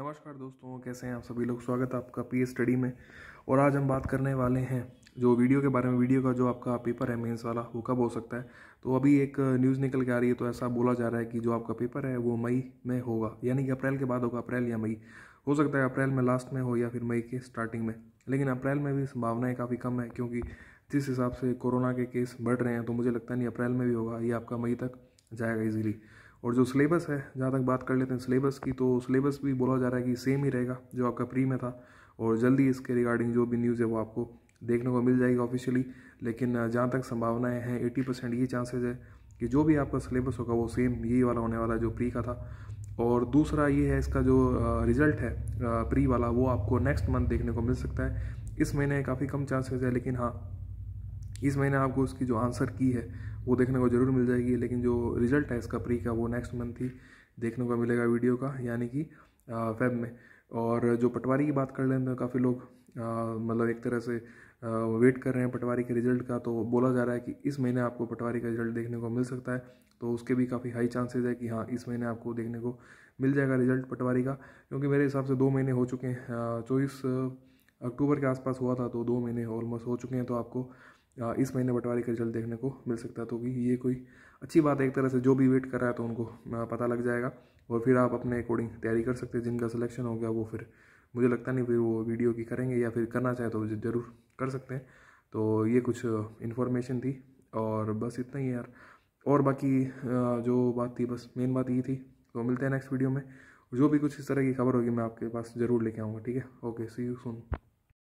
नमस्कार दोस्तों कैसे हैं आप सभी लोग स्वागत है आपका पी स्टडी में और आज हम बात करने वाले हैं जो वीडियो के बारे में वीडियो का जो आपका पेपर है मेंस वाला वो कब हो सकता है तो अभी एक न्यूज़ निकल के आ रही है तो ऐसा बोला जा रहा है कि जो आपका पेपर है वो मई में होगा यानी कि अप्रैल के बाद होगा अप्रैल या मई हो सकता है अप्रैल में लास्ट में हो या फिर मई के स्टार्टिंग में लेकिन अप्रैल में भी संभावनाएँ काफ़ी कम है क्योंकि जिस हिसाब से कोरोना के केस बढ़ रहे हैं तो मुझे लगता नहीं अप्रैल में भी होगा ये आपका मई तक जाएगा ईजिली और जो सिलेबस है जहाँ तक बात कर लेते हैं सिलेबस की तो सिलेबस भी बोला जा रहा है कि सेम ही रहेगा जो आपका प्री में था और जल्दी इसके रिगार्डिंग जो भी न्यूज़ है वो आपको देखने को मिल जाएगी ऑफिशियली लेकिन जहाँ तक संभावनाएँ हैं एटी परसेंट ये चांसेज है कि जो भी आपका सिलेबस होगा वो सेम यही वाला होने वाला जो प्री का था और दूसरा ये है इसका जो रिज़ल्ट है प्री वाला वो आपको नेक्स्ट मंथ देखने को मिल सकता है इस महीने काफ़ी कम चांसेस है लेकिन हाँ इस महीने आपको उसकी जो आंसर की है वो देखने को ज़रूर मिल जाएगी लेकिन जो रिजल्ट है इसका प्री का वो नेक्स्ट मंथ ही देखने को मिलेगा वीडियो का यानी कि फेब में और जो पटवारी की बात कर लें तो काफ़ी लोग मतलब एक तरह से वेट कर रहे हैं पटवारी के रिजल्ट का तो बोला जा रहा है कि इस महीने आपको पटवारी का रिजल्ट देखने को मिल सकता है तो उसके भी काफ़ी हाई चांसेस है कि हाँ इस महीने आपको देखने को मिल जाएगा रिजल्ट पटवारी का क्योंकि मेरे हिसाब से दो महीने हो चुके हैं चौबीस अक्टूबर के आसपास हुआ था तो दो महीने ऑलमोस्ट हो चुके हैं तो आपको इस महीने बंटवारे का रिजल्ट देखने को मिल सकता है तो कि ये कोई अच्छी बात है एक तरह से जो भी वेट कर रहा है तो उनको पता लग जाएगा और फिर आप अपने अकॉर्डिंग तैयारी कर सकते हैं जिनका सिलेक्शन हो गया वो फिर मुझे लगता नहीं फिर वो वीडियो की करेंगे या फिर करना चाहे तो ज़रूर कर सकते हैं तो ये कुछ इन्फॉर्मेशन थी और बस इतना ही यार और बाकी जो बात थी बस मेन बात ये थी तो मिलते हैं नेक्स्ट वीडियो में जो भी कुछ इस तरह की खबर होगी मैं आपके पास ज़रूर लेके आऊँगा ठीक है ओके सी यू सुन